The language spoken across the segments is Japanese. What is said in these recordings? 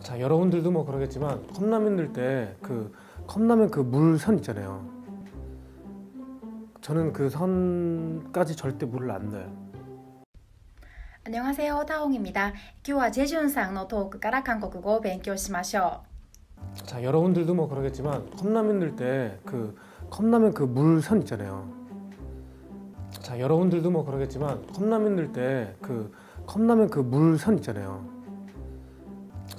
자 여러분들도 뭐 그러겠지만 컵라면 들때그 컵라면 그 물선 있잖아요 저는 그 선까지 절대 물을 안 넣어요 안녕하세요 타옹입니다 今日はジェジュンさから 한국어 を勉強しまし자 여러분들도 뭐 그러겠지만 컵라면 들때그 컵라면 그물선 있잖아요 자 여러분들도 뭐 그러겠지만 컵라면 들때그 컵라면 그물선 있잖아요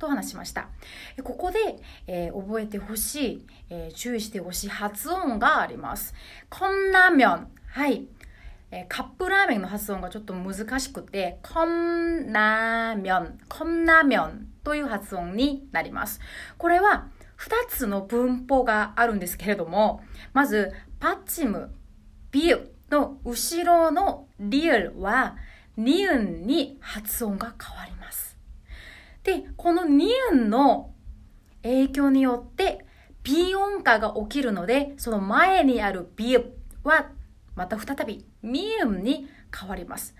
と話しました。ここで、えー、覚えてほしい、えー、注意してほしい発音があります。こんなみょん。はい。えー、カップラーメンの発音がちょっと難しくて、こんなみょん、こんなみょんという発音になります。これは2つの文法があるんですけれども、まず、パッチム、ビュの後ろのリュルは、ニュンに発音が変わります。で、この2ンの影響によってビ音化が起きるので、その前にある B はまた再びミンに変わります。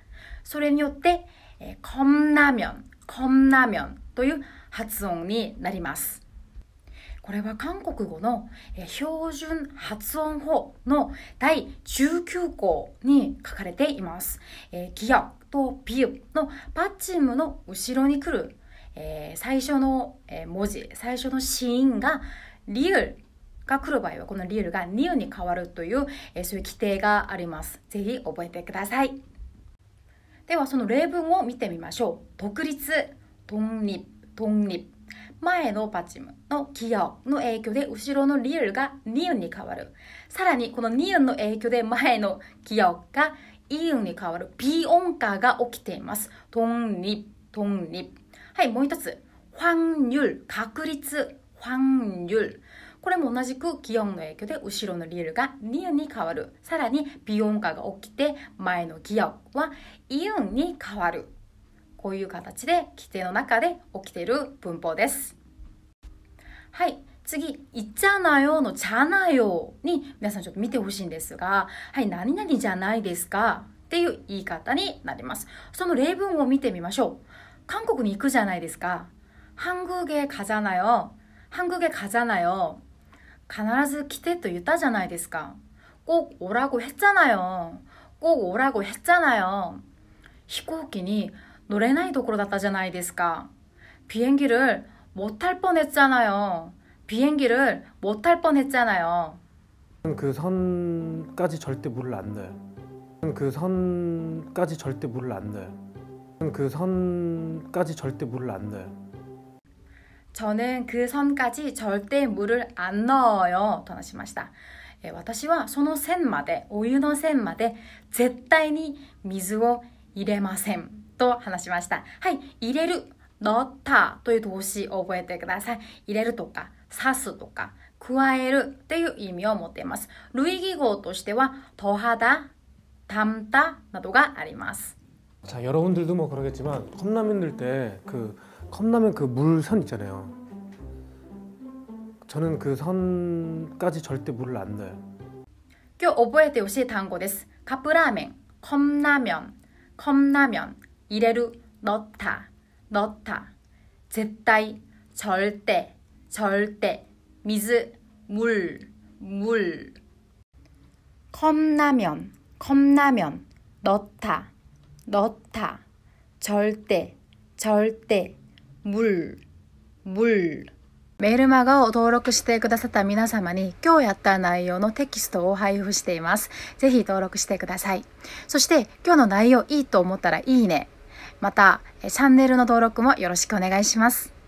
それによって、えー、こんなみょん、こんなみょんという発音になります。これは韓国語の標準発音法の第19項に書かれています。えー、ギアとビューのパッチムの後ろに来るえー、最初の文字最初のシーンがリュウが来る場合はこのリュウがニュに変わるという、えー、そういう規定がありますぜひ覚えてくださいではその例文を見てみましょう独立トンリトンリ前のパチムの起用の影響で後ろのリュウがニュに変わるさらにこのニュの影響で前の起用がイウに変わるオ音化が起きていますトンリトンリはい、もう一つ。ファンユル、確率。ファンユル。これも同じく気温の影響で後ろのリールがニュに変わる。さらに微音化が起きて前の気温はイオンに変わる。こういう形で規定の中で起きている文法です。はい。次、いっちゃなよのちゃなよに皆さんちょっと見てほしいんですが、はい、何々じゃないですかっていう言い方になります。その例文を見てみましょう。 한국은 이끄잖아요ですか 한국에 가잖아요. 한국에 가잖아요. 必ず来てと言ったじゃないですか.꼭 오라고 했잖아요. 꼭 오라고 했잖아요. 飛行機に乗れないところだったじゃないですか. 비행기를 못 탈 뻔했잖아요. 비행기를 못 탈 뻔했잖아요. 그 선까지 절대 물을 안 넣어요. 그 선까지 절대 물을 안 넣어요. 그선까지절대물을안넣어요저는그선까지절대물을안넣어요私はその線まで、お湯の線まで絶対に水を入れません。と話しました。はい、入れる、乗ったという動詞を覚えてください。入れるとか、刺すとか、加えるという意味を持っています。類義語としては、とはだ、たんたなどがあります。자 여러분들도 뭐 그러겠지만 컵라면 들때 그 컵라면 그 물 선 있잖아요 저는 그 선까지 절대 물을 안 넣어요 今日覚えてほしい単ですカップラ 컵라면 컵라면 이래루 넣다 넣다 絶対 절대 절대 미즈 물물 컵라면 컵라면 넣다 넣다절대절대물물メールマガを登録してくださった皆様に今日やった内容のテキストを配布しています。ぜひ登録してください。そして今日の内容いいと思ったらいいね。またチャンネルの登録もよろしくお願いします。